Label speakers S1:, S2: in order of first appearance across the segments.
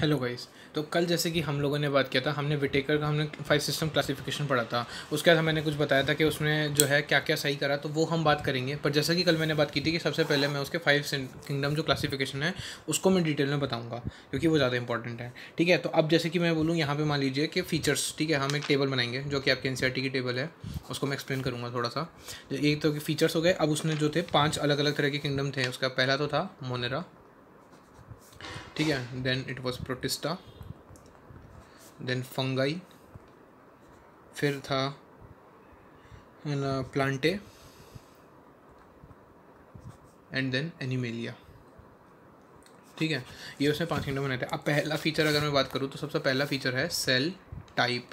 S1: hello guys तो कल जैसे कि हम लोगों ने बात किया था हमने विटेकर का हमने फाइव सिस्टम क्लासिफिकेशन पढ़ा था उसके बाद मैंने कुछ बताया था कि उसमें जो है क्या क्या सही करा तो वो हम बात करेंगे पर जैसा कि कल मैंने बात की थी कि सबसे पहले मैं उसके फाइव किंगडम जो क्लासिफिकेशन है उसको मैं डिटेल में बताऊँगा क्योंकि वो ज़्यादा इंपॉर्टेंट है ठीक है तो अब जैसे कि मैं बोलूँ यहाँ पर मान लीजिए कि फीचर्स ठीक है हम एक टेबल बनाएंगे जो कि आपके एन e की टेबल है उसको मैं एक्सप्लेन करूँगा थोड़ा सा एक तो फीचर्स हो गए अब उसने जो थे पाँच अलग अलग तरह के किंगडम थे उसका पहला तो था मोनेरा ठीक है then it was Protista then fungi फिर था प्लांटे एंड देन एनिमेलिया ठीक है ये उसने पाँच किंगडम बनाए थे अब पहला फीचर अगर मैं बात करूँ तो सबसे पहला फीचर है सेल टाइप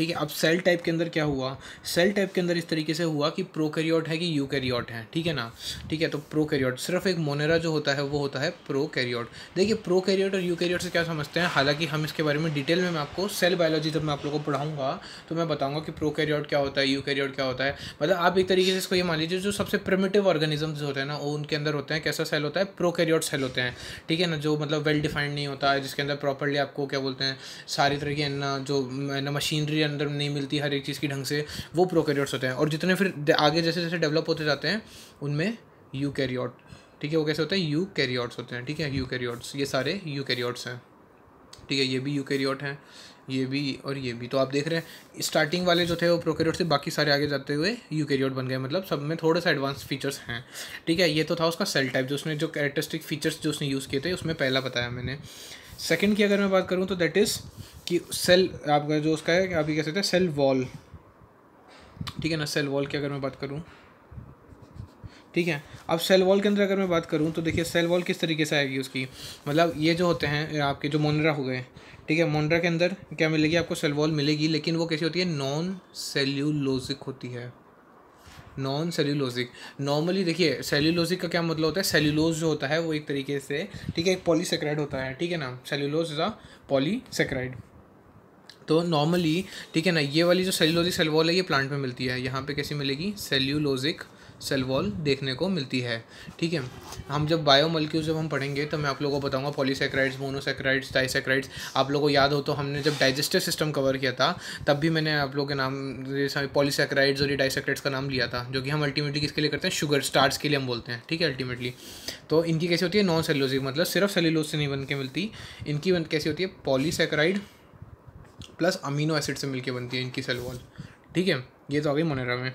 S1: ठीक है अब सेल टाइप के अंदर क्या हुआ सेल टाइप के अंदर इस तरीके से हुआ कि प्रोकैरियोट है कि यूकैरियोट है ठीक है ना ठीक है तो प्रोकैरियोट सिर्फ एक मोनेरा जो होता है वो होता है प्रोकैरियोट देखिए प्रोकैरियोट और यूकैरियोट से क्या समझते हैं हालांकि हम इसके बारे में डिटेल में मैं आपको सेल बायोलॉजी जब मैं आप लोगों को पढ़ाऊंगा तो मैं बताऊंगा कि प्रोकैरियोट क्या होता है यूकैरियोट क्या होता है मतलब आप एक तरीके से इसको ये मान लीजिए जो सबसे प्रिमेटिव ऑर्गेनिजम्स होते हैं ना वो उनके अंदर होते हैं कैसा सेल होता है प्रोकैरियोट सेल होते हैं ठीक है ना जो मतलब वेल डिफाइंड नहीं होता है जिसके अंदर प्रॉपरली आपको क्या बोलते हैं सारी तरह की जो मशीनरी अंदर नहीं मिलती हर एक चीज़ की ढंग से वो प्रोकैरियोट्स होते हैं और जितने फिर आगे जैसे जैसे डेवलप होते जाते हैं उनमें यू कैरियोट ठीक है वो कैसे होते हैं यू कैरियोट्स होते हैं ठीक है यू कैरियोट्स ये सारे यू कैरियोट्स हैं ठीक है ये भी यू कैरियोट हैं ये भी और ये भी तो आप देख रहे हैं स्टार्टिंग वाले जो थे वो प्रोकेरियोट से बाकी सारे आगे जाते हुए यू कैरियोट बन गए मतलब सब में थोड़े से एडवांस फीचर्स हैं ठीक है ये तो था उसका सेल टाइप जो उसने जो कैरेक्टरिस्टिक फीचर्स जो उसने यूज़ किए थे उसमें पहला बताया मैंने सेकंड की अगर मैं बात करूँ तो दैट इज़ कि सेल आपका जो उसका है आप ये कह सकते हैं सेल वॉल ठीक है ना सेल वॉल की अगर मैं बात करूँ ठीक है अब सेल वॉल के अंदर अगर मैं बात करूँ तो देखिए सेल वॉल किस तरीके से आएगी उसकी मतलब ये जो होते हैं आपके जो मोनरा हो गए ठीक है मोनरा के अंदर क्या मिलेगी आपको सेल वॉल मिलेगी लेकिन वो कैसी होती है नॉन सेल्यूलोजिक होती है नॉन सेल्यूलोजिक नॉर्मली देखिए सेल्यूलोजिक का क्या मतलब होता है सेल्यूलोज जो होता है वो एक तरीके से ठीक है एक पॉलीसेक्राइड होता है ठीक है ना सेल्यूलोज इज़ अ पॉलीसेक्राइड तो नॉर्मली ठीक है ना ये वाली जो सेल्यूलोजिक सेलवॉल है ये प्लांट में मिलती है यहाँ पे कैसी मिलेगी सेल्यूलोजिक सेलवॉल देखने को मिलती है ठीक है हम जब बायोमोलिक्यूल जब हम पढ़ेंगे तो मैं आप लोगों को बताऊंगा पॉलीसेक्राइड्स मोनोसेक्राइड्स डाइसेक्राइड्स आप लोगों को याद हो तो हमने जब डाइजेस्टिव सिस्टम कवर किया था तब भी मैंने आप लोगों के नाम पॉलीसेक्राइड्स और ये डाइसेक्राइड्स का नाम लिया था जो कि हम अल्टीमेटली किसके लिए करते हैं शुगर स्टार्ट्स के लिए हम बोलते हैं ठीक है अल्टीमेटली तो इनकी कैसी होती है नॉन सेलुलोजिक मतलब सिर्फ सेलुलोज से नहीं बन के मिलती इनकी कैसी होती है पॉलीसेक्राइड प्लस अमीनो एसिड से मिलकर बनती है इनकी सेल वॉल ठीक है ये तो आ गई मोनेरा में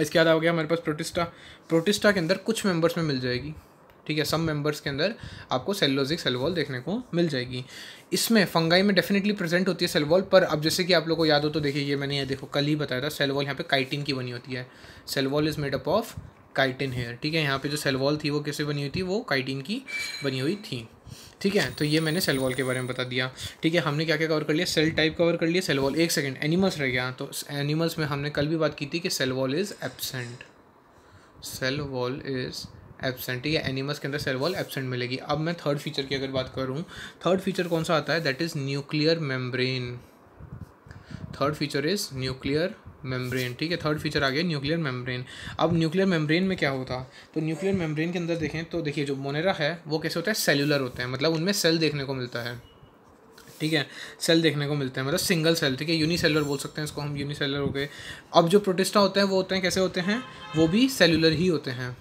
S1: इसके बाद आ गया हमारे पास प्रोटिस्टा प्रोटिस्टा के अंदर कुछ मेंबर्स में मिल जाएगी ठीक है सब मेंबर्स के अंदर आपको सेलोजिक सेल वॉल देखने को मिल जाएगी इसमें फंगाई में डेफिनेटली प्रेजेंट होती है सेल वॉल पर अब जैसे कि आप लोग को याद हो तो देखिए ये मैंने ये देखो कल ही बताया था सेल वॉल यहाँ पे काइटिन की बनी होती है cell wall is made up of chitin here ठीक है यहाँ पे जो वॉल थी वो कैसे बनी हुई थी वो काइटिन की बनी हुई थी ठीक है तो ये मैंने सेल वॉल के बारे में बता दिया ठीक है हमने क्या क्या कवर कर लिया सेल टाइप कवर कर लिया सेल वॉल एक सेकेंड एनिमल्स रह गया तो एनिमल्स में हमने कल भी बात की थी कि cell wall is absent cell wall is absent ठीक है एनिमल्स के अंदर सेल वॉल एबसेंट मिलेगी अब मैं थर्ड फीचर की अगर बात करूँ थर्ड फीचर कौन सा आता है that is nuclear membrane third feature is nuclear membrane ठीक है थर्ड फीचर आ गया न्यूक्लियर मेम्ब्रेन अब न्यूक्लियर मेम्ब्रेन में क्या होता तो न्यूक्लियर मेम्ब्रेन के अंदर देखें तो देखिए जो मोनेरा है वो कैसे होता है सेलुलर होते हैं मतलब उनमें सेल देखने को मिलता है ठीक है सेल देखने को मिलते हैं मतलब सिंगल सेल ठीक है यूनिसेलर बोल सकते हैं इसको हम यूनिसेलर हो गए अब जो प्रोटिस्टा होते हैं वो होते हैं कैसे होते हैं वो भी सेलुलर ही होते हैं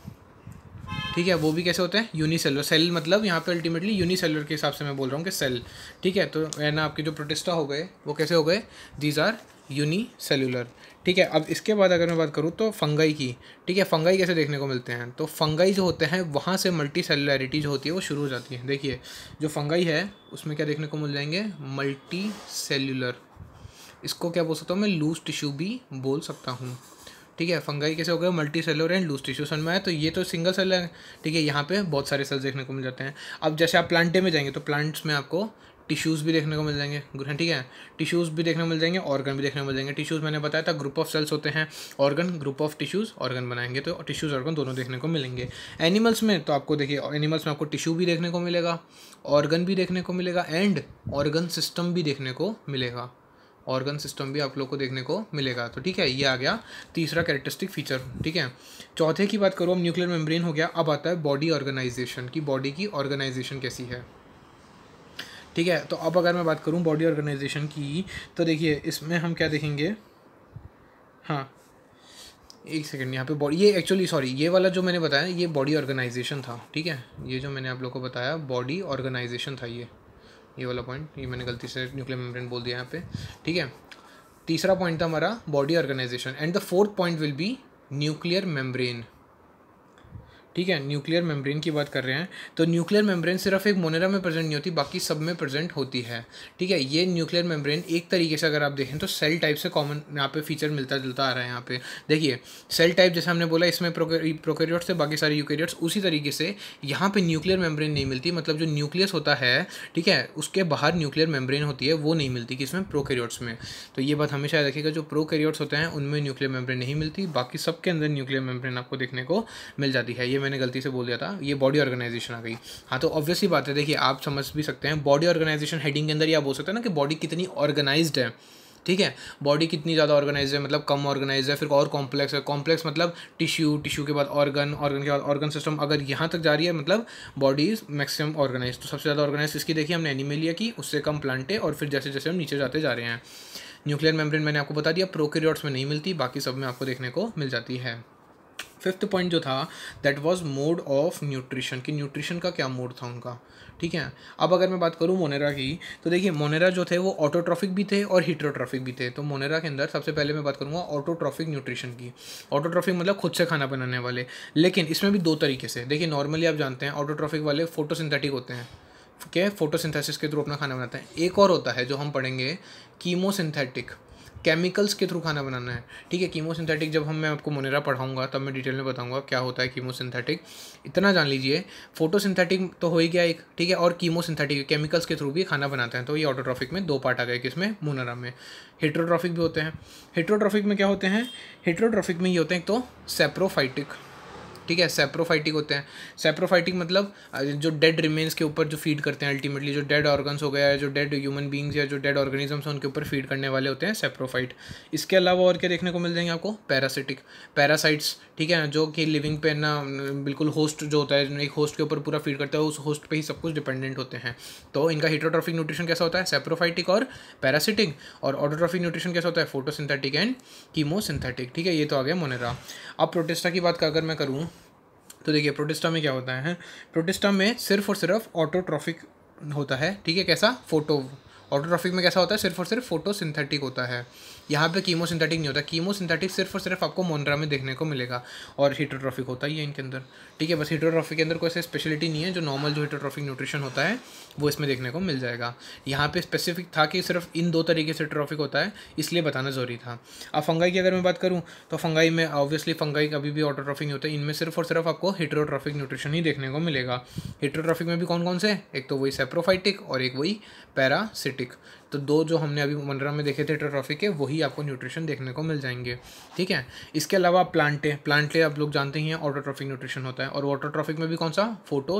S1: ठीक है वो भी कैसे होते हैं यूनिसेलर सेल मतलब यहाँ पे अल्टीमेटली यूनिसेलर के हिसाब से मैं बोल रहा हूँ कि सेल ठीक है तो ना आपके जो प्रोटिस्टा हो गए वो कैसे हो गए दीज आर यूनिसेलुलर ठीक है अब इसके बाद अगर मैं बात करूँ तो फंगाई की ठीक है फंगाई कैसे देखने को मिलते हैं तो फंगाई जो होते हैं वहाँ से मल्टी सेलुलरिटी जो होती है वो शुरू हो जाती है देखिए जो फंगाई है उसमें क्या देखने को मिल जाएंगे मल्टी सेलुलर इसको क्या बोल सकता हूँ मैं लूज टिश्यू भी बोल सकता हूँ ठीक है फंगाई कैसे हो गए multicellular and loose tissue सन में तो ये तो सिंगल सेल है ठीक है यहाँ पे बहुत सारे सेल्स देखने को मिल जाते हैं अब जैसे आप प्लांटे में जाएंगे तो प्लांट्स में आपको टिश्यूज़ भी देखने को मिल जाएंगे ठीक है टिश्यूज़ भी देखने को मिल जाएंगे ऑर्गन भी देखने को मिल जाएंगे टिश्यूज़ मैंने बताया था ग्रुप ऑफ सेल्स होते हैं organ group of tissues organ बनाएंगे तो टिश्यूज़ ऑर्गन दोनों देखने को मिलेंगे एनिमल्स में तो आपको देखिए एनिमल्स में आपको टिश्यू भी देखने को मिलेगा ऑर्गन भी देखने को मिलेगा एंड ऑर्गन सिस्टम भी देखने को मिलेगा ऑर्गन सिस्टम भी आप लोग को देखने को मिलेगा तो ठीक है ये आ गया तीसरा कैरेक्टरिस्टिक फीचर ठीक है चौथे की बात करो अब न्यूक्लियर मेम्ब्रेन हो गया अब आता है बॉडी ऑर्गेनाइजेशन की बॉडी की ऑर्गेनाइजेशन कैसी है ठीक है तो अब अगर मैं बात करूँ बॉडी ऑर्गेनाइजेशन की तो देखिए इसमें हम क्या देखेंगे हाँ एक सेकेंड यहाँ पे बॉडी ये एक्चुअली सॉरी ये वाला जो मैंने बताया ये बॉडी ऑर्गेनाइजेशन था ठीक है ये जो मैंने आप लोग को बताया बॉडी ऑर्गेनाइजेशन था ये ये वाला पॉइंट ये मैंने गलती से न्यूक्लियर मेम्ब्रेन बोल दिया यहाँ पे ठीक है तीसरा पॉइंट था हमारा body organisation and the fourth point will be nuclear membrane ठीक है न्यूक्लियर मेम्ब्रेन की बात कर रहे हैं तो न्यूक्लियर मेम्ब्रेन सिर्फ एक मोनेरा में प्रेजेंट नहीं होती बाकी सब में प्रेजेंट होती है ठीक है ये न्यूक्लियर मेम्ब्रेन एक तरीके से अगर आप देखें तो सेल टाइप से कॉमन यहाँ पे फीचर मिलता जुलता आ रहा है यहाँ पे देखिए सेल टाइप जैसे हमने बोला इसमें प्रोकेरियोट्स से बाकी सारे यूकेरियोट्स उसी तरीके से यहाँ पर न्यूक्लियर मेम्ब्रेन नहीं मिलती मतलब जो न्यूक्लियस होता है ठीक है उसके बाहर न्यूक्लियर मेम्ब्रेन होती है वो नहीं मिलती किसमें प्रोकेरियोट्स में तो ये बात हमेशा याद रखिएगा जो प्रोकेरियोट्स होते हैं उनमें न्यूक्लियर मेम्ब्रेन नहीं मिलती बाकी सबके अंदर न्यूक्लियर मेम्ब्रेन आपको देखने को मिल जाती है ये मैंने गलती से बोल दिया था ये बॉडी ऑर्गेनाइजेशन आ गई हाँ तो ऑब्वियसली बात है देखिए आप समझ भी सकते हैं बॉडी ऑर्गेनाइजेशन हेडिंग के अंदर ये आप बोल सकते हैं ना कि बॉडी कितनी ऑर्गेनाइज है ठीक है बॉडी कितनी ज़्यादा ऑर्गेनाइज है मतलब कम ऑर्गेनाइज है फिर और कॉम्प्लेक्स है कॉम्प्लेक्स मतलब टिश्यू टिश्यू के बाद ऑर्गन ऑर्गन के बाद ऑर्गन सिस्टम अगर यहाँ तक जा रही है मतलब बॉडी इज मैक्सिमम ऑर्गेनाइज तो सबसे ज़्यादा ऑर्गेनाइज इसकी देखिए हमने एनिमेलिया लिया कि उससे कम प्लांट है और फिर जैसे जैसे हम नीचे जाते जा रहे हैं न्यूक्लियर मेम्ब्रेन मैंने आपको बता दिया प्रोकेरियोट्स में नहीं मिलती बाकी सब में आपको देखने को मिल जाती है फिफ्थ पॉइंट जो था that was mode of nutrition कि न्यूट्रिशन का क्या मोड था उनका ठीक है अब अगर मैं बात करूँ मोनेरा की तो देखिए मोनेरा जो थे वो ऑटोट्रॉफिक भी थे और हीट्रोट्रॉफिक भी थे तो मोनेरा के अंदर सबसे पहले मैं बात करूँगा ऑटोट्रॉफिक न्यूट्रिशन की ऑटोट्रॉफिक मतलब खुद से खाना बनाने वाले लेकिन इसमें भी दो तरीके से देखिए नॉर्मली आप जानते हैं ऑटोट्रॉफिक वाले फोटोसिंथेटिक होते हैं क्या फोटोसिंथेसिस के थ्रू अपना खाना बनाते हैं एक और होता है जो हम पढ़ेंगे कीमोसिंथेटिक केमिकल्स के थ्रू खाना बनाना है ठीक है कीमोसिंथेटिक जब हम मैं आपको मोनेरा पढ़ाऊंगा तब मैं डिटेल में बताऊंगा क्या होता है कीमोसिंथेटिक इतना जान लीजिए फोटोसिंथेटिक तो हो ही गया एक ठीक है और कीमोसिंथेटिक केमिकल्स के थ्रू भी खाना बनाते हैं तो ये ऑटोट्रॉफिक में दो पार्ट आ गए किसमें मोनेरा में हेट्रोट्रॉफिक भी होते हैं हेट्रोट्रॉफिक में क्या होते हैं हेट्रोट्रॉफिक में ये होते हैं तो सेप्रोफाइटिक ठीक है सेप्रोफाइटिक होते हैं सेप्रोफाइटिक मतलब जो डेड रिमेन्स के ऊपर जो फीड करते हैं अल्टीमेटली जो डेड ऑर्गन्स हो गया है जो डेड ह्यूमन बींग्स या जो डेड ऑर्गेनिजम्स हैं उनके ऊपर फीड करने वाले होते हैं सेप्रोफाइट इसके अलावा और क्या देखने को मिल जाएंगे आपको पैरासिटिक पैरासाइट्स ठीक है जो कि लिविंग पे ना बिल्कुल होस्ट जो होता है एक होस्ट के ऊपर पूरा फीड करता है उस होस्ट पर ही सब कुछ डिपेंडेंट होते हैं तो इनका हिटोट्रॉफिक न्यूट्रिशन कैसा होता है सेप्रोफाइटिक और पैरासिटिक और ऑटोट्रॉफिक न्यूट्रिशन कैसा होता है फोटोसिंथेटिक एंड कीमोसिंथेटिक ठीक है ये तो आ गया मोनेरा अब प्रोटेस्टा की बात अगर मैं करूँ तो देखिए प्रोटिस्टा में क्या होता है प्रोटिस्टा में सिर्फ और सिर्फ ऑटोट्रॉफिक होता है ठीक है कैसा फोटो ऑटोट्रॉफिक में कैसा होता है सिर्फ और सिर्फ फोटोसिंथेटिक होता है यहाँ पे कीमोसिंथेटिक नहीं होता कीमोसिंथेटिक सिर्फ और सिर्फ आपको मोनरा में देखने को मिलेगा और हीटोट्रॉफिक होता ही है इनके अंदर ठीक है बस हीटोट्रॉफिक के अंदर कोई ऐसी स्पेशलिटी नहीं है जो नॉर्मल जो हीटोट्रॉफिक न्यूट्रिशन होता है वो इसमें देखने को मिल जाएगा यहाँ पर स्पेसिफिक था कि सिर्फ इन दो तरीके से ट्रॉफिक होता है इसलिए बताना जरूरी था अब फंगाई की अगर मैं बात करूँ तो फंगाई में ऑब्वियसली फंगाई कभी भी ऑटोट्रॉफिक नहीं होता इनमें सिर्फ और सिर्फ आपको हीटरोट्रॉफिक न्यूट्रिशन ही देखने को मिलेगा हीटरोट्रॉफिक में भी कौन कौन से एक तो वही सेप्रोफाइटिक और एक वही पैरासिटिक तो दो जो हमने अभी मंडरा में देखे थे ट्रॉफी के वही आपको न्यूट्रिशन देखने को मिल जाएंगे ठीक है इसके अलावा प्लांटे प्लांटे आप लोग जानते ही हैं ऑटोट्रॉफिक न्यूट्रिशन होता है और ऑटोट्रॉफिक में भी कौन सा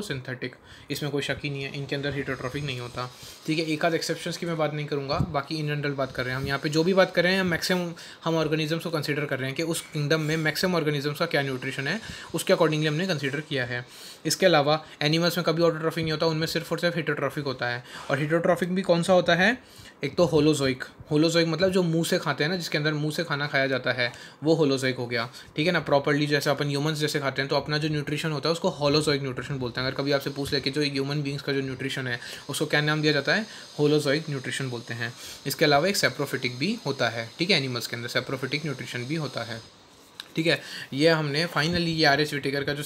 S1: सिंथेटिक इसमें कोई शक ही नहीं है इनके अंदर हीटोट्रॉफिक नहीं होता ठीक है एक आध एक्सेप्शन की मैं बात नहीं करूँगा बाकी इन जनरल बात कर रहे हैं हम यहाँ पर जो भी बात कर रहे हैं मैक्सिमम हम ऑर्गेनिजम्स को कंसिडर कर रहे हैं कि उस किंगडम में मैक्सिमम ऑर्गेनिजम्स का क्या न्यूट्रिशन है उसके अकॉर्डिंगली हमने कंसिडर किया है इसके अलावा एनिमल्स में कभी ऑटोट्रॉफिक नहीं होता उनमें सिर्फ और सिर्फ हिटोट्रॉफिक होता है और हीटोट्रॉफिक भी कौन सा होता है एक तो होलोजोइक होलोजोइक मतलब जो मुंह से खाते हैं ना जिसके अंदर मुंह से खाना खाया जाता है वो होलोजोइक हो गया ठीक है ना प्रॉपरली जैसे अपन ह्यूमंस जैसे खाते हैं तो अपना जो न्यूट्रिशन होता है उसको होलोजोइक न्यूट्रिशन बोलते हैं अगर कभी आपसे पूछ ले कि जो ह्यूमन बींग्स का जो न्यूट्रिशन है उसको क्या नाम दिया जाता है होलोजोइक न्यूट्रिशन बोलते हैं इसके अलावा एक सेप्रोफिटिक भी होता है ठीक है एनिमल्स के अंदर सेप्रोफिटिक न्यूट्रिशन भी होता है ठीक है ये हमने फाइनली ये आर एस विटेकर का जो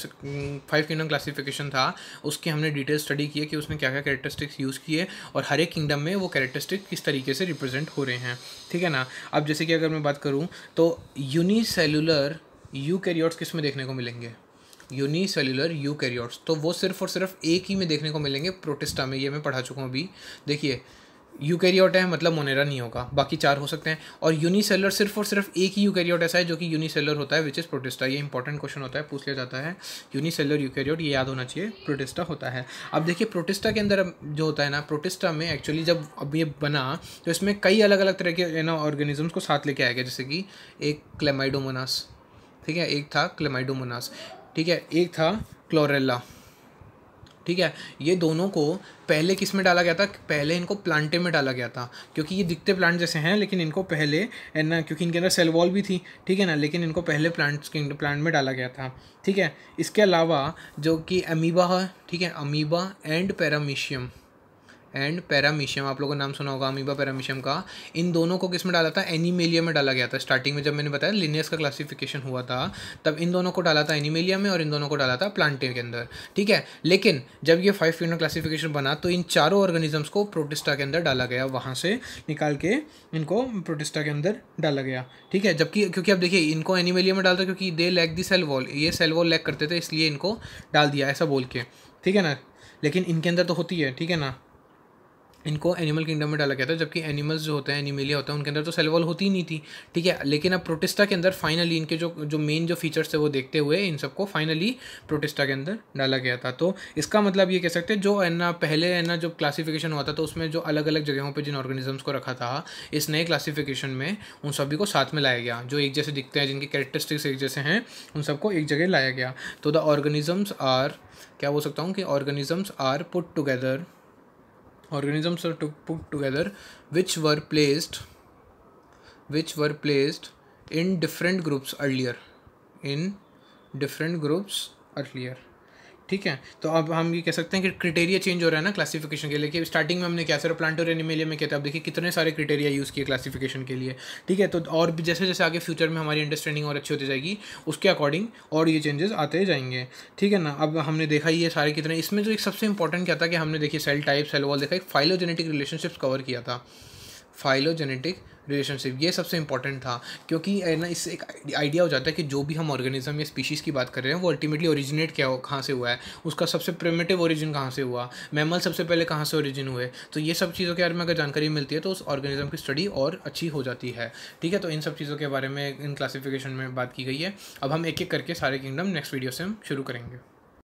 S1: फाइव किंगडम क्लासिफिकेशन था उसके हमने डिटेल स्टडी किए कि उसने क्या क्या कैरेक्टरिस्टिक्स यूज़ किए और हर एक किंगडम में वो कैरेक्टरिस्टिक किस तरीके से रिप्रेजेंट हो रहे हैं ठीक है ना अब जैसे कि अगर मैं बात करूँ तो यूनिसेलुलर यू कैरियोट्स किस में देखने को मिलेंगे यूनिसेलुलर यू कैरियोट्स तो वो सिर्फ और सिर्फ एक ही में देखने को मिलेंगे प्रोटेस्टा में ये मैं पढ़ा चुका हूँ अभी देखिए यूकैरियोट है मतलब मोनेरा नहीं होगा बाकी चार हो सकते हैं और यूनिसेलर सिर्फ और सिर्फ एक ही यूकैरियोट ऐसा है जो कि यूनिसेलर होता है विच इज़ प्रोटिस्टा ये इंपॉर्टेंट क्वेश्चन होता है पूछ लिया जाता है यूनिसेलर यूकैरियोट ये याद होना चाहिए प्रोटिस्टा होता है अब देखिए प्रोटिस्टा के अंदर जो होता है ना प्रोटिस्टा में एक्चुअली जब अब ये बना तो इसमें कई अलग अलग तरह के ना ऑर्गेनिजम्स को साथ लेके आया गया जैसे कि एक क्लेमाइडोमोनास ठीक है एक था क्लेमाइडोमोनास ठीक है एक था क्लोरेला ठीक है ये दोनों को पहले किस में डाला गया था पहले इनको प्लांटे में डाला गया था क्योंकि ये दिखते प्लांट जैसे हैं लेकिन इनको पहले ना क्योंकि इनके अंदर सेल वॉल भी थी ठीक है ना लेकिन इनको पहले प्लांट्स के प्लांट में डाला गया था ठीक है इसके अलावा जो कि अमीबा है ठीक है amoeba and paramecium and paramecium आप लोगों का नाम सुना होगा अमीबा पैरामीशियम का इन दोनों को किस में डाला था एनीमेलिया में डाला गया था स्टार्टिंग में जब मैंने बताया लिनियस का क्लासिफिकेशन हुआ था तब इन दोनों को डाला था एनीमेलिया में और इन दोनों को डाला था प्लांटे के अंदर ठीक है लेकिन जब ये फाइव फिनर क्लासिफिकेशन बना तो इन चारों ऑर्गेनिजम्स को प्रोटिस्टा के अंदर डाला गया वहाँ से निकाल के इनको प्रोटिस्टा के अंदर डाला गया ठीक है जबकि क्योंकि अब देखिए इनको एनीमेलिया में डालता क्योंकि they lack the cell wall ये सेल वॉल लैक करते थे इसलिए इनको डाल दिया ऐसा बोल के ठीक है ना लेकिन इनके अंदर तो होती है ठीक है ना इनको एनिमल किंगडम में डाला गया था जबकि एनिमल्स जो होते हैं एनिमेलिया होता है उनके अंदर तो सेलवॉल होती ही नहीं थी ठीक है लेकिन अब प्रोटेस्टा के अंदर फाइनली इनके जो जो मेन जो फीचर्स थे वो देखते हुए इन सबको फाइनली प्रोटेस्टा के अंदर डाला गया था तो इसका मतलब ये कह सकते हैं जो है ना पहले है ना जो क्लासीफिकेशन हुआ था तो उसमें जो अलग अलग जगहों पर जिन ऑर्गेनिजम्स को रखा था इस नए क्लासीफिकेशन में उन सभी को साथ में लाया गया जो एक जैसे दिखते हैं जिनके कैरेक्टरिस्टिक्स एक जैसे हैं उन सबको एक जगह लाया गया तो द ऑर्गेनिजम्स आर क्या बोल सकता हूँ कि organisms are put together organisms were to put together which were placed which were placed in different groups earlier in different groups earlier ठीक है तो अब हम ये कह सकते हैं कि क्रिटेरिया चेंज हो रहा है ना क्लासिफिकेशन के लिए कि स्टार्टिंग में हमने क्या सर और एनिमेलिया में किया था अब देखिए कितने सारे क्रिटेरिया यूज़ किए क्लासिफिकेशन के लिए ठीक है तो और भी जैसे जैसे आगे फ्यूचर में हमारी अंडरस्टैंडिंग और अच्छी होती जाएगी उसके अकॉर्डिंग और ये चेंजेस आते जाएंगे ठीक है ना अब हमने देखा ये सारे कितने इसमें जो एक सबसे इंपॉर्टेंट क्या था कि हमने देखिए सेल टाइप सेल वॉल देखा एक फाइलोजेनेटिक रिलेशनशिप्स कवर किया था फाइलोजेनेटिक रिलेशनशिप ये सबसे इंपॉर्टेंट था क्योंकि ना इससे एक आइडिया हो जाता है कि जो भी हम ऑर्गेनिज्म या स्पीशीज़ की बात कर रहे हैं वो अल्टीमेटली ओरिजिनेट क्या कहाँ से हुआ है उसका सबसे प्रेमेटिव ओरिजिन कहाँ से हुआ मैमल सबसे पहले कहाँ से ओरिजिन हुए तो ये सब चीज़ों के बारे में अगर जानकारी मिलती है तो उस ऑर्गेनिज्म की स्टडी और अच्छी हो जाती है ठीक है तो इन सब चीज़ों के बारे में इन क्लासिफिकेशन में बात की गई है अब हम एक एक करके सारे किंगडम नेक्स्ट वीडियो से हम शुरू करेंगे